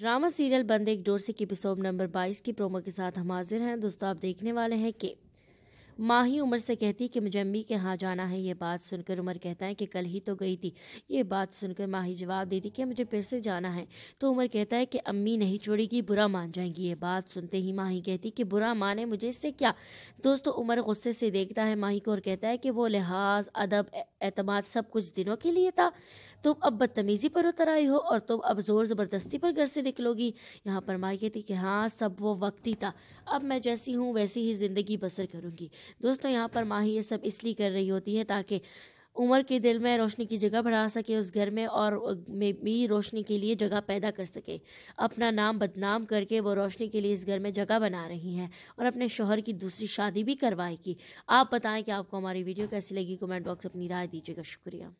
drama serial बंद एक door से एपिसोड नंबर 22 की प्रोमो के साथ हम हाजिर हैं दोस्तों आप देखने वाले हैं कि माही उमर से कहती कि मुझे अम्मी के यहाँ जाना है ये बात सुनकर उमर कहता है कि कल ही तो गई थी ये बात सुनकर ही जवाब देती कि मुझे फिर से जाना है तो उमर कहता है कि अम्मी नहीं छोड़ेगी बुरा मान जाएंगी ये बात सुनते ही ही कहती कि बुरा माने मुझे इससे क्या दोस्तों उमर गुस्से से देखता है माही को और कहता है कि वो लिहाज अदब एतमाद सब कुछ दिनों के लिए था तुम अब बदतमीज़ी पर उतर आई हो और तुम अब ज़ोर ज़बरदस्ती पर घर से निकलोगी यहाँ पर माई कहती कि हाँ सब वो वक्त ही था अब मैं जैसी हूँ वैसी ही ज़िंदगी बसर करूँगी दोस्तों यहाँ पर माँ ही ये सब इसलिए कर रही होती है ताकि उमर के दिल में रोशनी की जगह बढ़ा सके उस घर में और में भी रोशनी के लिए जगह पैदा कर सके अपना नाम बदनाम करके वो रोशनी के लिए इस घर में जगह बना रही हैं और अपने शोहर की दूसरी शादी भी करवाएगी आप बताएं कि आपको हमारी वीडियो कैसी लगी कमेंट बॉक्स अपनी राय दीजिएगा शुक्रिया